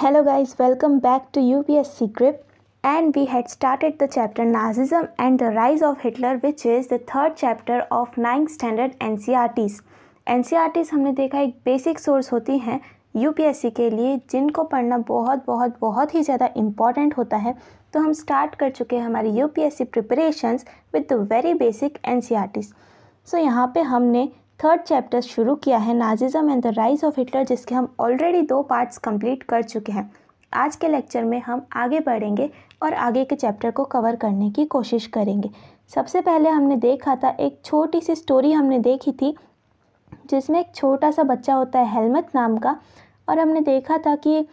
Hello guys, welcome back to UPSC Grip and we had started the chapter Nazism and the Rise of Hitler which is the third chapter of 9th standard NCRTs. NCRTs हमने देखा एक basic source होती हैं UPSC के लिए जिनको पढ़ना बहुत बहुत बहुत ही ज़्यादा इम्पॉर्टेंट होता है तो हम स्टार्ट कर चुके हैं हमारी UPSC preparations with the very basic NCERTs so यहाँ पे हमने थर्ड चैप्टर शुरू किया है Nazism and the rise of Hitler जिसके हम ऑलरेडी दो पार्ट्स कंप्लीट कर चुके हैं आज के लेक्चर में हम आगे बढ़ेंगे और आगे के चैप्टर को कवर करने की कोशिश करेंगे सबसे पहले हमने देखा था एक छोटी सी स्टोरी हमने देखी थी जिसमें एक छोटा सा बच्चा होता है हेलमत नाम का और हमने देखा था कि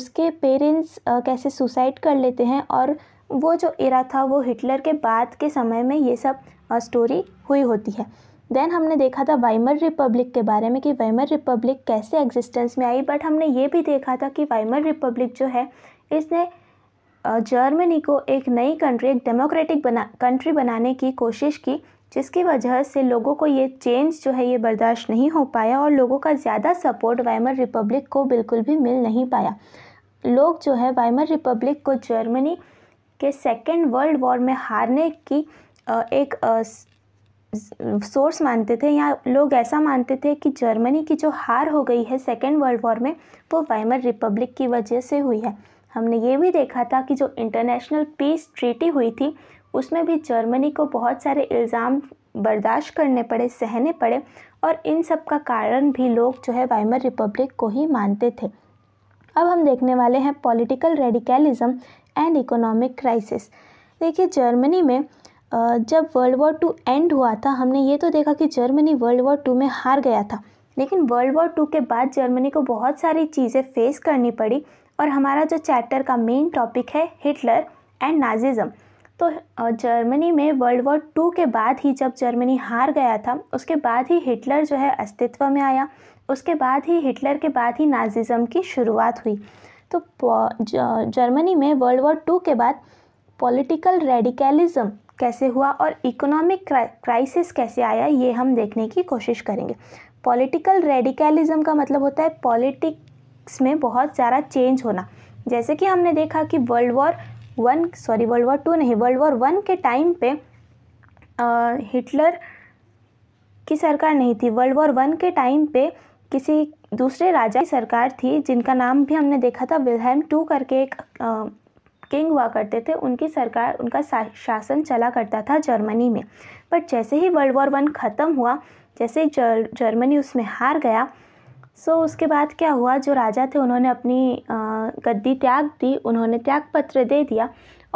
उसके पेरेंट्स कैसे सुसाइड कर लेते हैं और वो जो इरा था वो हिटलर के बाद के समय में ये सब स्टोरी हुई होती है देन हमने देखा था वाइमर रिपब्लिक के बारे में कि वाइमर रिपब्लिक कैसे एग्जिस्टेंस में आई बट हमने ये भी देखा था कि वाइमर रिपब्लिक जो है इसने जर्मनी को एक नई कंट्री एक डेमोक्रेटिक बना कंट्री बनाने की कोशिश की जिसकी वजह से लोगों को ये चेंज जो है ये बर्दाश्त नहीं हो पाया और लोगों का ज़्यादा सपोर्ट वाइमर रिपब्लिक को बिल्कुल भी मिल नहीं पाया लोग जो है वाइमर रिपब्लिक को जर्मनी के सेकेंड वर्ल्ड वॉर में हारने की एक सोर्स मानते थे या लोग ऐसा मानते थे कि जर्मनी की जो हार हो गई है सेकेंड वर्ल्ड वॉर में वो वाइमर रिपब्लिक की वजह से हुई है हमने ये भी देखा था कि जो इंटरनेशनल पीस ट्रीटी हुई थी उसमें भी जर्मनी को बहुत सारे इल्ज़ाम बर्दाश्त करने पड़े सहने पड़े और इन सब का कारण भी लोग जो है वाइमर रिपब्लिक को ही मानते थे अब हम देखने वाले हैं political radicalism and economic crisis देखिए जर्मनी में जब वर्ल्ड वॉर टू एंड हुआ था हमने ये तो देखा कि जर्मनी वर्ल्ड वॉर टू में हार गया था लेकिन वर्ल्ड वॉर टू के बाद जर्मनी को बहुत सारी चीज़ें फेस करनी पड़ी और हमारा जो चैप्टर का मेन टॉपिक है हिटलर एंड नाजिज़म तो जर्मनी में वर्ल्ड वॉर टू के बाद ही जब जर्मनी हार गया था उसके बाद ही हिटलर जो है अस्तित्व में आया उसके बाद ही हिटलर के बाद ही नाजिज़म की शुरुआत हुई तो जर्मनी में वर्ल्ड वॉर टू के बाद पॉलिटिकल रेडिकलिज़म कैसे हुआ और इकोनॉमिक क्राइसिस कैसे आया ये हम देखने की कोशिश करेंगे पॉलिटिकल रेडिकलिज्म का मतलब होता है पॉलिटिक्स में बहुत सारा चेंज होना जैसे कि हमने देखा कि world war one sorry world war two नहीं वर्ल्ड वॉर वन के टाइम पे आ, हिटलर की सरकार नहीं थी वर्ल्ड वॉर वन के टाइम पे किसी दूसरे राजा की सरकार थी जिनका नाम भी हमने देखा था विलहेम टू करके एक आ, किंग हुआ करते थे उनकी सरकार उनका शासन चला करता था जर्मनी में बट जैसे ही वर्ल्ड वॉर वन ख़त्म हुआ जैसे जर, जर्मनी उसमें हार गया सो उसके बाद क्या हुआ जो राजा थे उन्होंने अपनी गद्दी त्याग दी उन्होंने त्याग पत्र दे दिया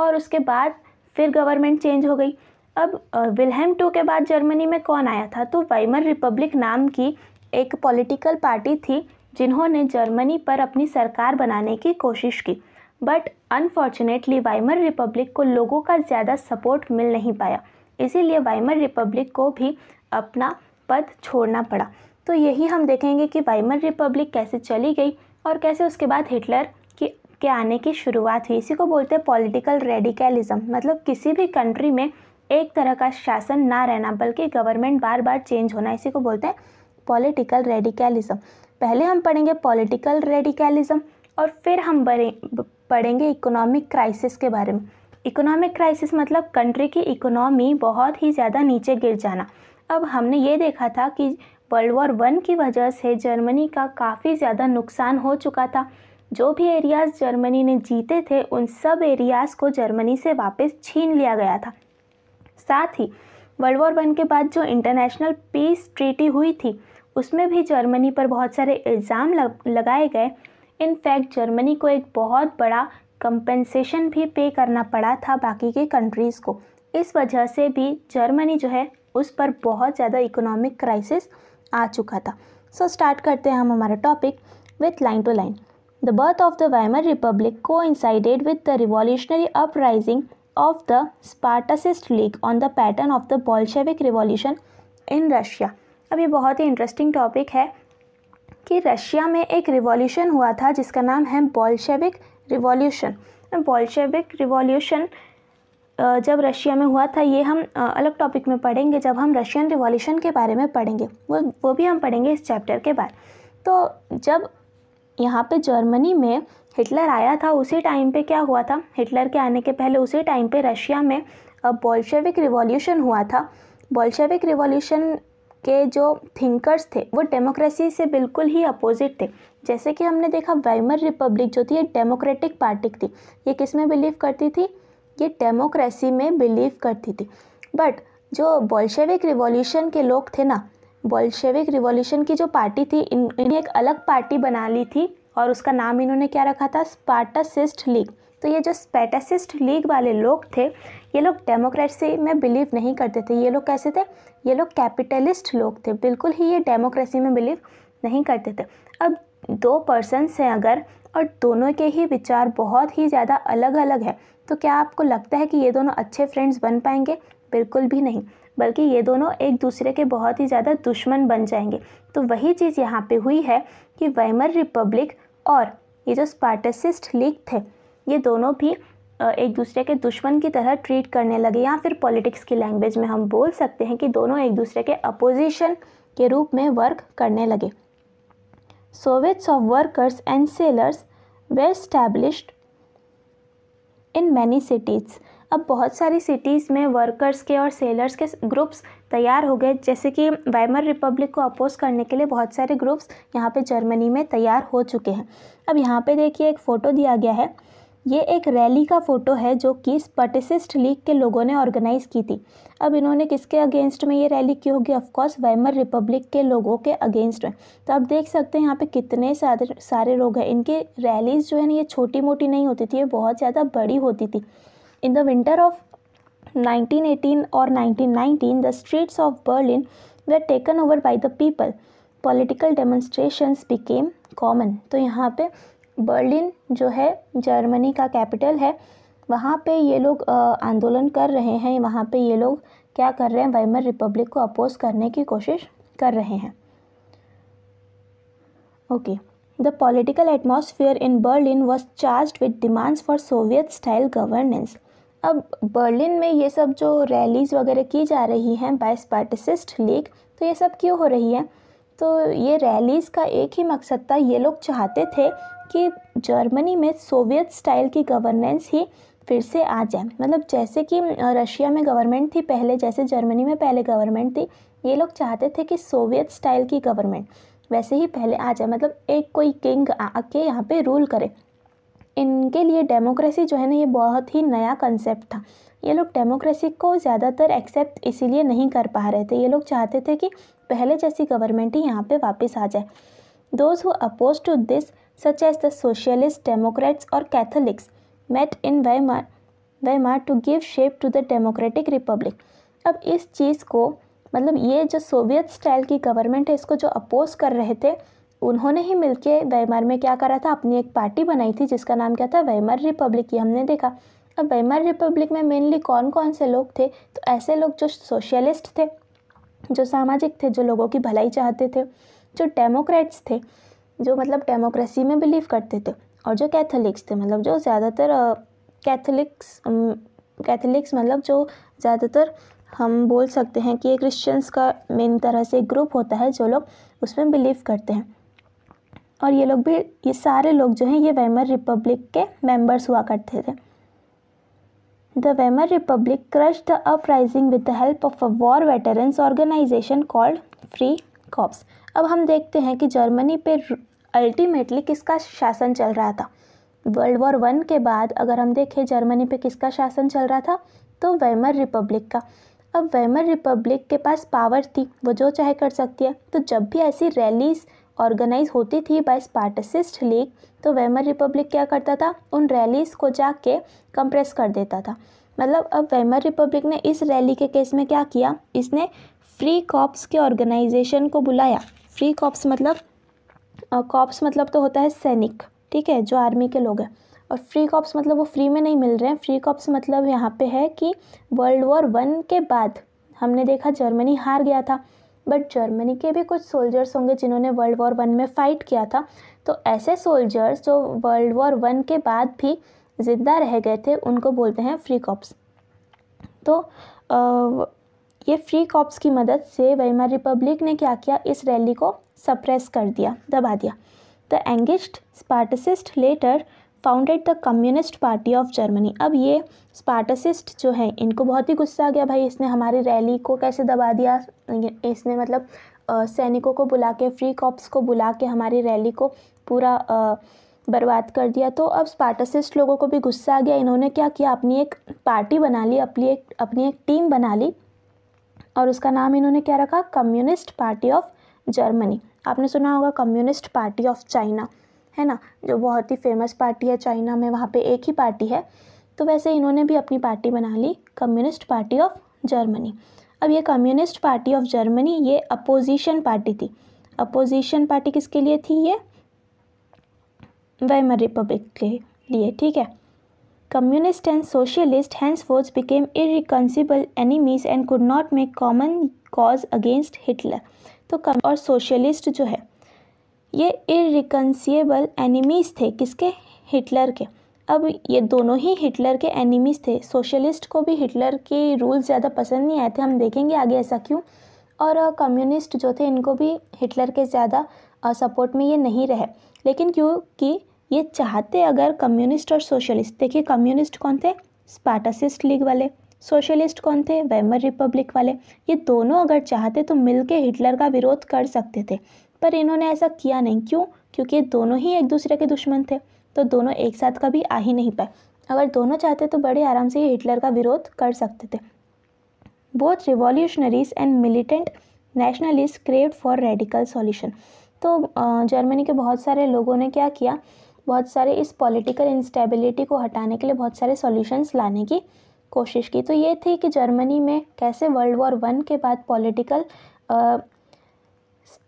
और उसके बाद फिर गवर्नमेंट चेंज हो गई अब विलहम टू के बाद जर्मनी में कौन आया था तो वाइमर रिपब्लिक नाम की एक पॉलिटिकल पार्टी थी जिन्होंने जर्मनी पर अपनी सरकार बनाने की कोशिश की बट अनफॉर्चुनेटली वाइमर रिपब्लिक को लोगों का ज़्यादा सपोर्ट मिल नहीं पाया इसीलिए वाइमर रिपब्लिक को भी अपना पद छोड़ना पड़ा तो यही हम देखेंगे कि वाइमर रिपब्लिक कैसे चली गई और कैसे उसके बाद हिटलर की के आने की शुरुआत हुई इसी को बोलते हैं पॉलिटिकल रेडिकलिज्म मतलब किसी भी कंट्री में एक तरह का शासन ना रहना बल्कि गवर्नमेंट बार बार चेंज होना इसी को बोलते हैं पॉलिटिकल रेडिकलिज्म पहले हम पढ़ेंगे पॉलिटिकल रेडिकलिज्म और फिर हम पढ़ेंगे इकोनॉमिक क्राइसिस के बारे में इकोनॉमिक क्राइसिस मतलब कंट्री की इकोनॉमी बहुत ही ज़्यादा नीचे गिर जाना अब हमने ये देखा था कि वर्ल्ड वॉर वन की वजह से जर्मनी का काफ़ी ज़्यादा नुकसान हो चुका था जो भी एरियाज़ जर्मनी ने जीते थे उन सब एरियाज़ को जर्मनी से वापस छीन लिया गया था साथ ही वर्ल्ड वॉर वन के बाद जो इंटरनेशनल पीस ट्रीटी हुई थी उसमें भी जर्मनी पर बहुत सारे इल्ज़ाम लगाए गए इनफैक्ट जर्मनी को एक बहुत बड़ा कंपेंसेशन भी पे करना पड़ा था बाकी के कंट्रीज़ को इस वजह से भी जर्मनी जो है उस पर बहुत ज़्यादा इकोनॉमिक क्राइसिस आ चुका था सो so, स्टार्ट करते हैं हम हमारा topic with line to line the birth of the Weimar Republic को coincided with the revolutionary uprising of the Spartacist League on the pattern of the Bolshevik revolution in Russia अब ये बहुत ही interesting topic है कि Russia में एक revolution हुआ था जिसका नाम है बॉल्शेविक रिवॉल्यूशन बॉल्शेविक रिवॉल्यूशन जब रशिया में हुआ था ये हम अलग टॉपिक में पढ़ेंगे जब हम रशियन रिवॉल्यूशन के बारे में पढ़ेंगे वो वो भी हम पढ़ेंगे इस चैप्टर के बाद तो जब यहाँ पे जर्मनी में हिटलर आया था उसी टाइम पे क्या हुआ था हिटलर के आने के पहले उसी टाइम पे रशिया में बॉल्शेविक रिवॉल्यूशन हुआ था बॉल्शेविक रिवॉल्यूशन के जो थिंकर्स थे वो डेमोक्रेसी से बिल्कुल ही अपोजिट थे जैसे कि हमने देखा वेमर रिपब्लिक जो थी ये डेमोक्रेटिक पार्टी थी ये किस में बिलीव करती थी ये डेमोक्रेसी में बिलीव करती थी बट जो बोल्शेविक रिवॉल्यूशन के लोग थे ना बोल्शेविक रिवॉल्यूशन की जो पार्टी थी इन, इन्हें एक अलग पार्टी बना ली थी और उसका नाम इन्होंने क्या रखा था स्पार्टासिस्ट लीग तो ये जो स्पेटासिस्ट लीग वाले लोग थे ये लोग डेमोक्रेसी में बिलीव नहीं करते थे ये लोग कैसे थे ये लोग कैपिटलिस्ट लोग थे बिल्कुल ही ये डेमोक्रेसी में बिलीव नहीं करते थे अब दो पर्सनस हैं अगर और दोनों के ही विचार बहुत ही ज़्यादा अलग अलग है तो क्या आपको लगता है कि ये दोनों अच्छे फ्रेंड्स बन पाएंगे बिल्कुल भी नहीं बल्कि ये दोनों एक दूसरे के बहुत ही ज़्यादा दुश्मन बन जाएंगे तो वही चीज़ यहाँ पे हुई है कि वैमर रिपब्लिक और ये जो स्पार्टसिस्ट लीग थे ये दोनों भी एक दूसरे के दुश्मन की तरह ट्रीट करने लगे या फिर पॉलिटिक्स की लैंग्वेज में हम बोल सकते हैं कि दोनों एक दूसरे के अपोजिशन के रूप में वर्क करने लगे soviets of workers and sailors were established in many cities अब बहुत सारी सिटीज़ में वर्कर्स के और सेलर्स के ग्रुप्स तैयार हो गए जैसे कि वाइमर रिपब्लिक को अपोज करने के लिए बहुत सारे ग्रुप्स यहाँ पे जर्मनी में तैयार हो चुके हैं अब यहाँ पे देखिए एक फ़ोटो दिया गया है ये एक रैली का फ़ोटो है जो कि स्पटिसिस्ट लीग के लोगों ने ऑर्गेनाइज़ की थी अब इन्होंने किसके अगेंस्ट में ये रैली की होगी ऑफकोर्स वैमर रिपब्लिक के लोगों के अगेंस्ट में तो आप देख सकते हैं यहाँ पे कितने सारे सारे लोग हैं इनकी रैलीज़ जो है ना ये छोटी मोटी नहीं होती थी ये बहुत ज़्यादा बड़ी होती थी इन द विंटर ऑफ 1918 और 1919 the streets of Berlin were taken over by the people. Political demonstrations became common. तो यहाँ पे बर्लिन जो है जर्मनी का कैपिटल है वहाँ पे ये लोग आंदोलन कर रहे हैं वहाँ पे ये लोग क्या कर रहे हैं वाइमर रिपब्लिक को अपोज करने की कोशिश कर रहे हैं okay the political atmosphere in Berlin was charged with demands for Soviet style governance अब बर्लिन में ये सब जो रैलीज वगैरह की जा रही हैं बाय स्पार्टिसिस्ट लीग तो ये सब क्यों हो रही है तो ये रैलीज़ का एक ही मकसद था ये लोग चाहते थे कि जर्मनी में सोवियत स्टाइल की गवर्नेंस ही फिर से आ जाए मतलब जैसे कि रशिया में गवर्नमेंट थी पहले जैसे जर्मनी में पहले गवर्नमेंट थी ये लोग चाहते थे कि सोवियत स्टाइल की गवर्नमेंट वैसे ही पहले आ जाए मतलब एक कोई किंग आके यहाँ पे रूल करे इनके लिए डेमोक्रेसी जो है ना ये बहुत ही नया कंसेप्ट था ये लोग डेमोक्रेसी को ज़्यादातर एक्सेप्ट इसीलिए नहीं कर पा रहे थे ये लोग चाहते थे कि पहले जैसी गवर्नमेंट ही यहाँ पे वापस आ जाए those who oppose to this such as the Socialists, Democrats, or Catholics, met in Weimar, Weimar to give shape to the Democratic Republic. अब इस चीज़ को मतलब ये जो सोवियत स्टाइल की गवर्नमेंट है इसको जो अपोज कर रहे थे उन्होंने ही मिलके वेमार में क्या करा था अपनी एक पार्टी बनाई थी जिसका नाम क्या था वेमार रिपब्लिक ये हमने देखा अब वेमार रिपब्लिक में मेनली कौन कौन से लोग थे तो ऐसे लोग जो सोशलिस्ट थे जो सामाजिक थे जो लोगों की भलाई चाहते थे जो डेमोक्रेट्स थे जो मतलब डेमोक्रेसी में बिलीव करते थे और जो कैथोलिक्स थे मतलब जो ज़्यादातर कैथोलिक्स कैथोलिक्स मतलब जो ज़्यादातर हम बोल सकते हैं कि क्रिश्चियंस का मेन तरह से ग्रुप होता है जो लोग उसमें बिलीव करते हैं और ये लोग भी ये सारे लोग जो हैं ये वेमर रिपब्लिक के मेंबर्स हुआ करते थे the Weimar Republic crush the uprising with the help of a war veterans organisation called free corps अब हम देखते हैं कि जर्मनी पे अल्टीमेटली किसका शासन चल रहा था वर्ल्ड वॉर वन के बाद अगर हम देखें जर्मनी पे किसका शासन चल रहा था तो वेमर रिपब्लिक का अब वैमर रिपब्लिक के पास पावर थी वो जो चाहे कर सकती है तो जब भी ऐसी रैलीस ऑर्गेनाइज होती थी बाय स्पार्टसिस्ट लीग तो वैमर रिपब्लिक क्या करता था उन रैलीस को जाके कंप्रेस कर देता था मतलब अब वैमर रिपब्लिक ने इस रैली के केस में क्या किया इसने फ्री कॉप्स के ऑर्गेनाइजेशन को बुलाया फ्री कॉप्स मतलब कॉप्स मतलब तो होता है सैनिक ठीक है जो आर्मी के लोग हैं और फ्री कॉप्स मतलब वो फ्री में नहीं मिल रहे हैं फ्री कॉप्स मतलब यहाँ पे है कि वर्ल्ड वॉर वन के बाद हमने देखा जर्मनी हार गया था बट जर्मनी के भी कुछ सोल्जर्स होंगे जिन्होंने वर्ल्ड वॉर वन में फ़ाइट किया था तो ऐसे सोल्जर्स जो वर्ल्ड वॉर वन के बाद भी ज़िंदा रह गए थे उनको बोलते हैं फ्री कॉप्स तो ये फ्री कॉप्स की मदद से वेमर रिपब्लिक ने क्या किया इस रैली को सप्रेस कर दिया दबा दिया द एंगस्ट Spartacist later founded the communist party of Germany अब ये स्पार्टसिस्ट जो हैं इनको बहुत ही गुस्सा आ गया भाई इसने हमारी रैली को कैसे दबा दिया इसने मतलब सैनिकों को बुला के फ्री कॉप्स को बुला के हमारी रैली को पूरा बर्बाद कर दिया तो अब स्पार्टसिस्ट लोगों को भी गुस्सा आ गया इन्होंने क्या किया अपनी एक पार्टी बना ली अपनी एक अपनी एक टीम बना ली और उसका नाम इन्होंने क्या रखा कम्युनिस्ट पार्टी ऑफ जर्मनी आपने सुना होगा कम्युनिस्ट पार्टी ऑफ चाइना है ना जो बहुत ही फेमस पार्टी है चाइना में वहाँ पे एक ही पार्टी है तो वैसे इन्होंने भी अपनी पार्टी बना ली कम्युनिस्ट पार्टी ऑफ जर्मनी अब ये कम्युनिस्ट पार्टी ऑफ जर्मनी ये अपोजिशन पार्टी थी अपोजिशन पार्टी किसके लिए थी ये वैमर रिपब्लिक के लिए ठीक है Communists and socialists henceforth became irreconcilable enemies and could not make common cause against Hitler. तो कम और सोशलिस्ट जो है ये इरिकन्सिएबल एनिमीज़ थे किसके हिटलर के अब ये दोनों ही हिटलर के एनिमीज़ थे सोशलिस्ट को भी हिटलर के रूल ज़्यादा पसंद नहीं आए थे हम देखेंगे आगे ऐसा क्यों और कम्युनिस्ट जो थे इनको भी हिटलर के ज़्यादा सपोर्ट में ये नहीं रहे लेकिन क्योंकि ये चाहते अगर कम्युनिस्ट और सोशलिस्ट देखिए कम्युनिस्ट कौन थे स्पाटासिस्ट लीग वाले सोशलिस्ट कौन थे वेमर रिपब्लिक वाले ये दोनों अगर चाहते तो मिलके हिटलर का विरोध कर सकते थे पर इन्होंने ऐसा किया नहीं क्यों क्योंकि दोनों ही एक दूसरे के दुश्मन थे तो दोनों एक साथ कभी आ ही नहीं पाए अगर दोनों चाहते तो बड़े आराम से हिटलर का विरोध कर सकते थे बहुत revolutionaries and militant nationalist crave for radical solution तो जर्मनी के बहुत सारे लोगों ने क्या किया बहुत सारे इस पॉलिटिकल इंस्टेबिलिटी को हटाने के लिए बहुत सारे सॉल्यूशंस लाने की कोशिश की तो ये थी कि जर्मनी में कैसे वर्ल्ड वॉर वन के बाद पॉलिटिकल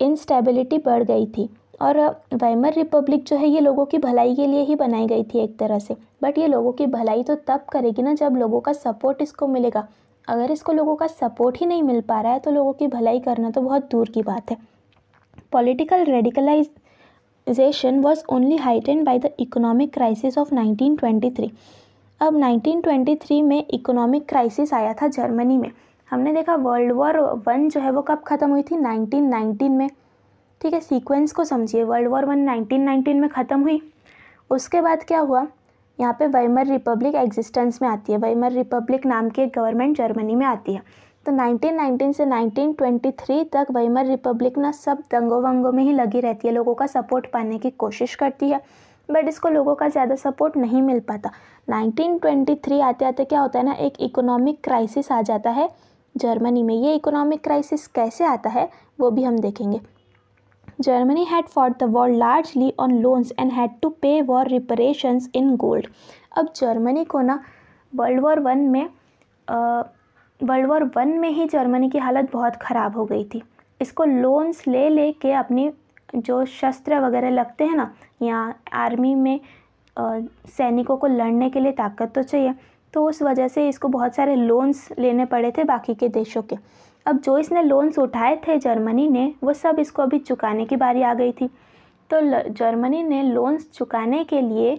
इंस्टेबिलिटी बढ़ गई थी और वाइमर रिपब्लिक जो है ये लोगों की भलाई के लिए ही बनाई गई थी एक तरह से बट ये लोगों की भलाई तो तब करेगी ना जब लोगों का सपोर्ट इसको मिलेगा अगर इसको लोगों का सपोर्ट ही नहीं मिल पा रहा है तो लोगों की भलाई करना तो बहुत दूर की बात है political radicalise recession was only heightened by the economic crisis of three अब थ्री में इकोनॉमिक क्राइसिस आया था जर्मनी में हमने देखा वर्ल्ड वॉर वन जो है वो कब ख़त्म हुई थी नाइनटीन नाइनटीन में ठीक है सीक्वेंस को समझिए world war one nineteen nineteen में ख़त्म हुई उसके बाद क्या हुआ यहाँ पे वैमर रिपब्लिक एग्जिस्टेंस में आती है वैमर रिपब्लिक नाम की गवर्नमेंट जर्मनी में आती है तो 1919 से 1923 तक वैमर रिपब्लिक ना सब दंगों वंगों में ही लगी रहती है लोगों का सपोर्ट पाने की कोशिश करती है बट इसको लोगों का ज़्यादा सपोर्ट नहीं मिल पाता 1923 आते आते क्या होता है ना एक इकोनॉमिक क्राइसिस आ जाता है जर्मनी में ये इकोनॉमिक क्राइसिस कैसे आता है वो भी हम देखेंगे Germany had for the war largely on loans and had to pay war reparation in gold अब जर्मनी को ना वर्ल्ड वॉर वन में वर्ल्ड वॉर वन में ही जर्मनी की हालत बहुत ख़राब हो गई थी इसको लोन्स ले ले के अपनी जो शस्त्र वगैरह लगते हैं ना या आर्मी में सैनिकों को लड़ने के लिए ताकत तो चाहिए तो उस वजह से इसको बहुत सारे लोन्स लेने पड़े थे बाकी के देशों के अब जो इसने लोन्स उठाए थे जर्मनी ने वो सब इसको अभी चुकाने की बारी आ गई थी तो जर्मनी ने लोन्स चुकाने के लिए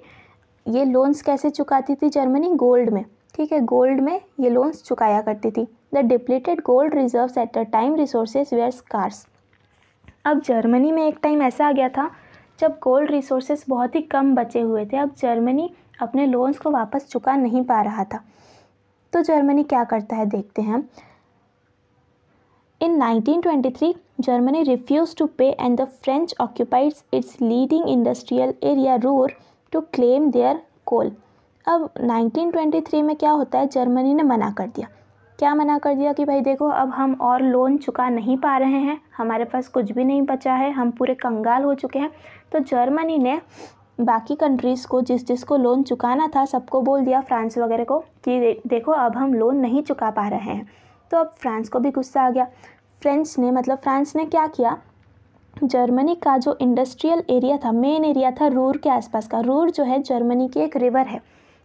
ये लोन्स कैसे चुकाती थी जर्मनी गोल्ड में ठीक है गोल्ड में ये लोन्स चुकाया करती थी the depleted gold reserves at a time resources were scarce अब जर्मनी में एक टाइम ऐसा आ गया था जब गोल्ड रिसोर्सेज बहुत ही कम बचे हुए थे अब जर्मनी अपने लोन्स को वापस चुका नहीं पा रहा था तो जर्मनी क्या करता है देखते हैं in 1923, Germany refused to pay and the French occupied its leading industrial area Ruhr to claim their coal अब 1923 में क्या होता है जर्मनी ने मना कर दिया क्या मना कर दिया कि भाई देखो अब हम और लोन चुका नहीं पा रहे हैं हमारे पास कुछ भी नहीं बचा है हम पूरे कंगाल हो चुके हैं तो जर्मनी ने बाकी कंट्रीज़ को जिस जिसको लोन चुकाना था सबको बोल दिया फ्रांस वगैरह को कि देखो अब हम लोन नहीं चुका पा रहे हैं तो अब फ्रांस को भी गुस्सा आ गया फ्रेंच ने मतलब फ्रांस ने क्या किया जर्मनी का जो इंडस्ट्रियल एरिया था मेन एरिया था रूर के आसपास का रूर जो है जर्मनी की एक रिवर है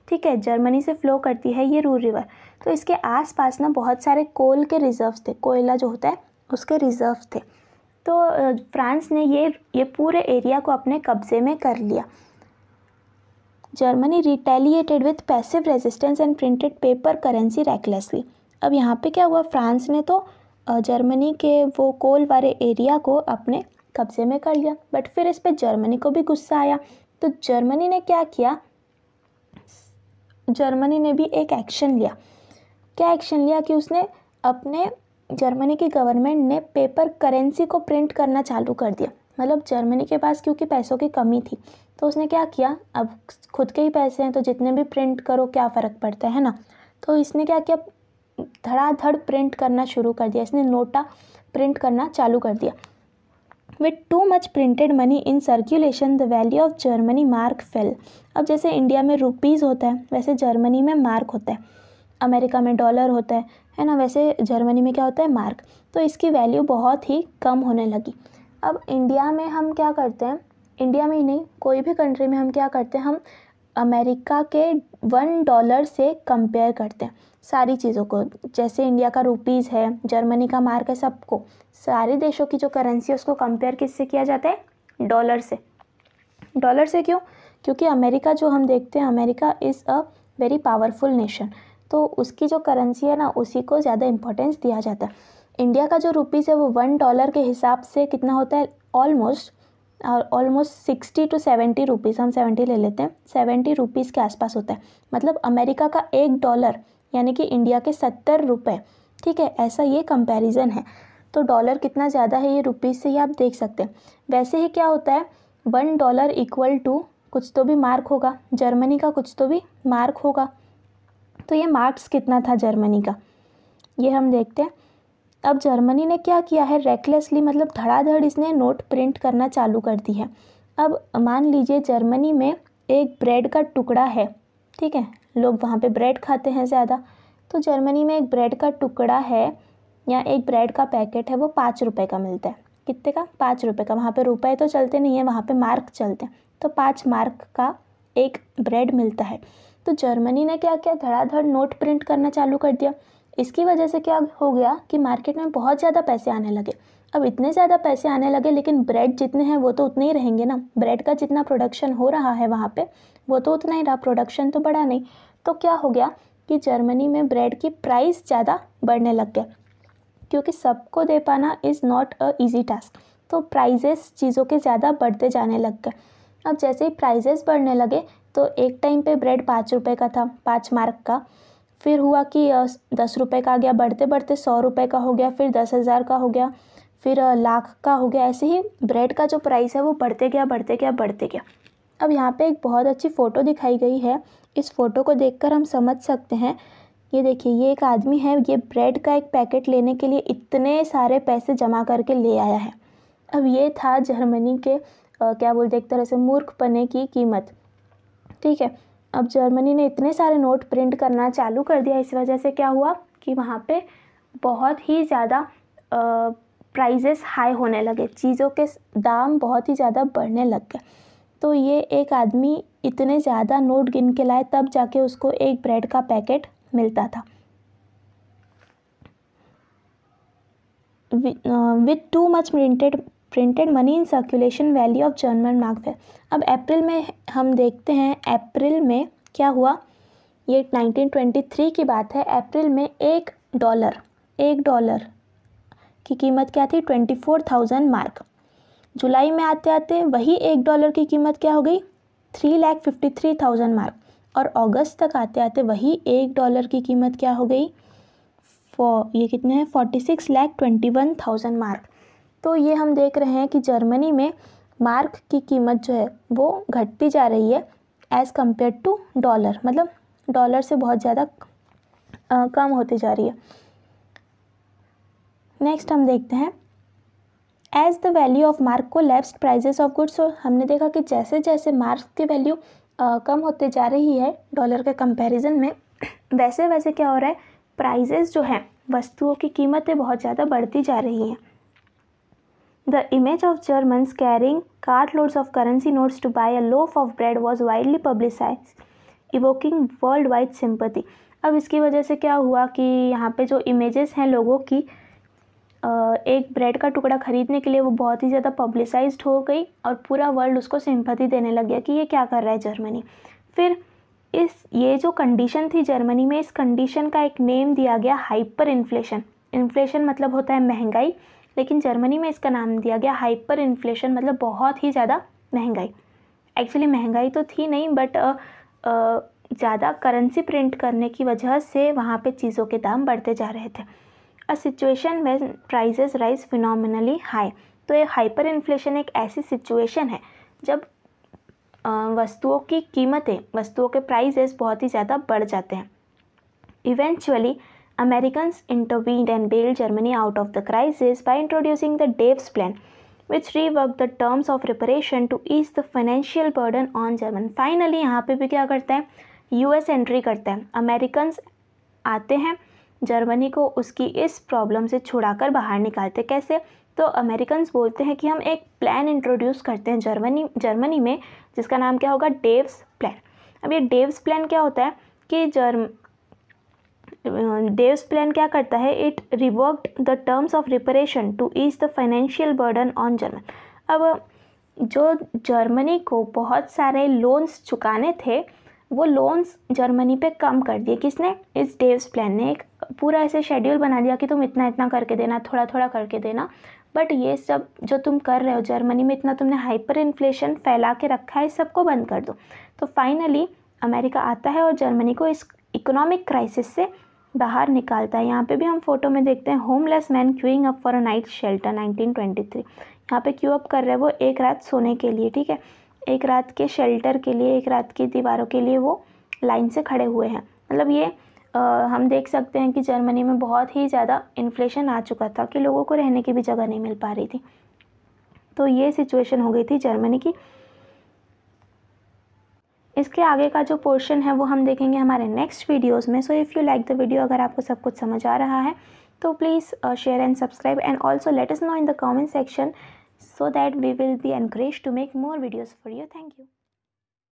ठीक है जर्मनी से फ़्लो करती है ये रू रिवर तो इसके आसपास ना बहुत सारे कोल के रिज़र्व्स थे कोयला जो होता है उसके रिज़र्व्स थे तो फ्रांस ने ये ये पूरे एरिया को अपने कब्ज़े में कर लिया Germany retaliated with passive resistance and printed paper currency recklessly अब यहाँ पे क्या हुआ फ्रांस ने तो जर्मनी के वो कोल वाले एरिया को अपने कब्ज़े में कर लिया बट फिर इस पर जर्मनी को भी गुस्सा आया तो जर्मनी ने क्या किया जर्मनी ने भी एक एक्शन लिया क्या एक्शन लिया कि उसने अपने जर्मनी की गवर्नमेंट ने पेपर करेंसी को प्रिंट करना चालू कर दिया मतलब जर्मनी के पास क्योंकि पैसों की कमी थी तो उसने क्या किया अब खुद के ही पैसे हैं तो जितने भी प्रिंट करो क्या फ़र्क पड़ता है ना तो इसने क्या किया धड़ाधड़ प्रिंट करना शुरू कर दिया इसने नोटा प्रिंट करना चालू कर दिया with too much printed money in circulation the value of Germany mark fell अब जैसे इंडिया में रुपीज़ होता है वैसे जर्मनी में मार्क होता है अमेरिका में डॉलर होता है है ना वैसे जर्मनी में क्या होता है मार्क तो इसकी वैल्यू बहुत ही कम होने लगी अब इंडिया में हम क्या करते हैं इंडिया में ही नहीं कोई भी कंट्री में हम क्या करते हैं हम अमेरिका के वन डॉलर से कंपेयर करते हैं सारी चीज़ों को जैसे इंडिया का रुपीज़ है जर्मनी का मार्क है सबको सारे देशों की जो करेंसी है उसको कंपेयर किससे किया जाता है डॉलर से डॉलर से क्यों क्योंकि अमेरिका जो हम देखते हैं America is a very powerful nation तो उसकी जो करेंसी है ना उसी को ज़्यादा इम्पोर्टेंस दिया जाता है इंडिया का जो रुपीज़ है वो वन डॉलर के हिसाब से कितना होता है ऑलमोस्ट और almost sixty to seventy rupees हम सेवेंटी ले लेते हैं सेवेंटी रुपीज़ के आसपास होता है मतलब अमेरिका का एक डॉलर यानी कि इंडिया के सत्तर रुपये ठीक है ऐसा ये कंपैरिजन है तो डॉलर कितना ज़्यादा है ये रुपीज़ से ही आप देख सकते हैं वैसे ही क्या होता है वन डॉलर इक्वल टू कुछ तो भी मार्क होगा जर्मनी का कुछ तो भी मार्क होगा तो ये मार्क्स कितना था जर्मनी का ये हम देखते हैं अब जर्मनी ने क्या किया है रेकलेसली मतलब धड़ाधड़ इसने नोट प्रिंट करना चालू कर दी है अब मान लीजिए जर्मनी में एक ब्रेड का टुकड़ा है ठीक है लोग वहाँ पे ब्रेड खाते हैं ज़्यादा तो जर्मनी में एक ब्रेड का टुकड़ा है या एक ब्रेड का पैकेट है वो पाँच रुपये का मिलता है कितने का पाँच रुपये का वहाँ पे रुपए तो चलते नहीं है वहाँ पे मार्क चलते हैं तो पाँच मार्क का एक ब्रेड मिलता है तो जर्मनी ने क्या किया धड़ाधड़ नोट प्रिंट करना चालू कर दिया इसकी वजह से क्या हो गया कि मार्केट में बहुत ज़्यादा पैसे आने लगे अब इतने ज़्यादा पैसे आने लगे लेकिन ब्रेड जितने हैं वो तो उतने ही रहेंगे ना ब्रेड का जितना प्रोडक्शन हो रहा है वहाँ पे वो तो उतना ही रहा प्रोडक्शन तो बढ़ा नहीं तो क्या हो गया कि जर्मनी में ब्रेड की प्राइस ज़्यादा बढ़ने लग गया क्योंकि सबको दे पाना is not a easy task तो प्राइजेस चीज़ों के ज़्यादा बढ़ते जाने लग गए अब जैसे ही प्राइजेस बढ़ने लगे तो एक टाइम पे ब्रेड पाँच रुपये का था पाँच मार्क का फिर हुआ कि दस रुपये का आ गया बढ़ते बढ़ते सौ रुपये का हो गया फिर दस हज़ार का हो गया फिर लाख का हो गया ऐसे ही ब्रेड का जो प्राइस है वो बढ़ते गया बढ़ते गया बढ़ते गया अब यहाँ पे एक बहुत अच्छी फ़ोटो दिखाई गई है इस फ़ोटो को देखकर हम समझ सकते हैं ये देखिए ये एक आदमी है ये ब्रेड का एक पैकेट लेने के लिए इतने सारे पैसे जमा करके ले आया है अब ये था जर्मनी के आ, क्या बोलते एक तरह से मूर्ख पने की कीमत ठीक है अब जर्मनी ने इतने सारे नोट प्रिंट करना चालू कर दिया इस वजह से क्या हुआ कि वहाँ पे बहुत ही ज़्यादा प्राइजेस हाई होने लगे चीज़ों के दाम बहुत ही ज़्यादा बढ़ने लग गए तो ये एक आदमी इतने ज़्यादा नोट गिन के लाए तब जाके उसको एक ब्रेड का पैकेट मिलता था with too much printed printed money in circulation value of German mark है अब अप्रैल में हम देखते हैं अप्रैल में क्या हुआ ये 1923 की बात है अप्रैल में एक डॉलर एक डॉलर की कीमत क्या थी 24,000 मार्क जुलाई में आते आते वही एक डॉलर की कीमत क्या हो गई three lakh fifty three thousand mark और अगस्त तक आते आते वही एक डॉलर की कीमत क्या हो गई फो ये कितने हैं forty six lakh twenty one thousand mark तो ये हम देख रहे हैं कि जर्मनी में मार्क की कीमत जो है वो घटती जा रही है एज़ कम्पेयर टू डॉलर मतलब डॉलर से बहुत ज़्यादा कम होती जा रही है नेक्स्ट हम देखते हैं as the value of mark को लेप्स्ड प्राइजेस ऑफ गुड्स हमने देखा कि जैसे जैसे मार्क की वैल्यू कम होते जा रही है डॉलर के कंपैरिजन में वैसे वैसे क्या हो रहा है प्राइजेस जो हैं वस्तुओं की कीमतें बहुत ज़्यादा बढ़ती जा रही हैं The image of Germans carrying cartloads of currency notes to buy a loaf of bread was widely publicized, evoking worldwide sympathy. अब इसकी वजह से क्या हुआ कि यहाँ पे जो इमेजेस हैं लोगों की एक ब्रेड का टुकड़ा ख़रीदने के लिए वो बहुत ही ज़्यादा पब्लिसाइज्ड हो गई और पूरा वर्ल्ड उसको सिंपथी देने लग गया कि ये क्या कर रहा है जर्मनी फिर इस ये जो कंडीशन थी जर्मनी में इस कंडीशन का एक नेम दिया गया हाइपर इन्फ्लेशन इन्फ्लेशन मतलब होता है महंगाई लेकिन जर्मनी में इसका नाम दिया गया हाइपर इन्फ्लेशन मतलब बहुत ही ज़्यादा महंगाई एक्चुअली महंगाई तो थी नहीं बट ज़्यादा करेंसी प्रिंट करने की वजह से वहाँ पे चीज़ों के दाम बढ़ते जा रहे थे अ सिचुएशन में प्राइजेस राइज फिनोमिनली हाई तो ये हाइपर इन्फ्लेशन एक ऐसी सिचुएशन है जब वस्तुओं की कीमतें वस्तुओं के प्राइजेस बहुत ही ज़्यादा बढ़ जाते हैं eventually Americans intervened and bailed Germany out of the crisis by introducing the Dave's Plan, which reworked the terms of reparation to ease the financial burden on German. Finally यहाँ पे भी क्या करते हैं यूएस एंट्री करते हैं Americans आते हैं जर्मनी को उसकी इस प्रॉब्लम से छुड़ाकर बाहर निकालते कैसे तो अमेरिकन्स बोलते हैं कि हम एक प्लान इंट्रोड्यूस करते हैं जर्मनी जर्मनी में जिसका नाम क्या होगा डेव्स प्लान अब ये डेव्स प्लान क्या होता है कि जर्म डेव्स प्लान क्या करता है it reworked the terms of reparation to ease the financial burden on German अब जो जर्मनी को बहुत सारे लोन्स चुकाने थे वो लोन्स जर्मनी पे कम कर दिए किसने इस डेव्स प्लान ने एक पूरा ऐसे शेड्यूल बना दिया कि तुम इतना इतना करके देना थोड़ा थोड़ा करके देना बट ये सब जो तुम कर रहे हो जर्मनी में इतना तुमने हाइपर इन्फ्लेशन फैला के रखा है सबको बंद कर दो तो फाइनली अमेरिका आता है और जर्मनी को इस इकोनॉमिक क्राइसिस से बाहर निकालता है यहाँ पे भी हम फोटो में देखते हैं homeless man queuing up for a night shelter 1923 यहाँ पर क्यू अप कर रहे हैं वो एक रात सोने के लिए ठीक है एक रात के शेल्टर के लिए एक रात की दीवारों के लिए वो लाइन से खड़े हुए हैं मतलब ये आ, हम देख सकते हैं कि जर्मनी में बहुत ही ज़्यादा इन्फ्लेशन आ चुका था कि लोगों को रहने की भी जगह नहीं मिल पा रही थी तो ये सिचुएशन हो गई थी जर्मनी की इसके आगे का जो पोर्शन है वो हम देखेंगे हमारे नेक्स्ट वीडियोस में so if you like the video अगर आपको सब कुछ समझ आ रहा है तो please share and subscribe and also let us know in the comment section so that we will be encourage to make more videos for you thank you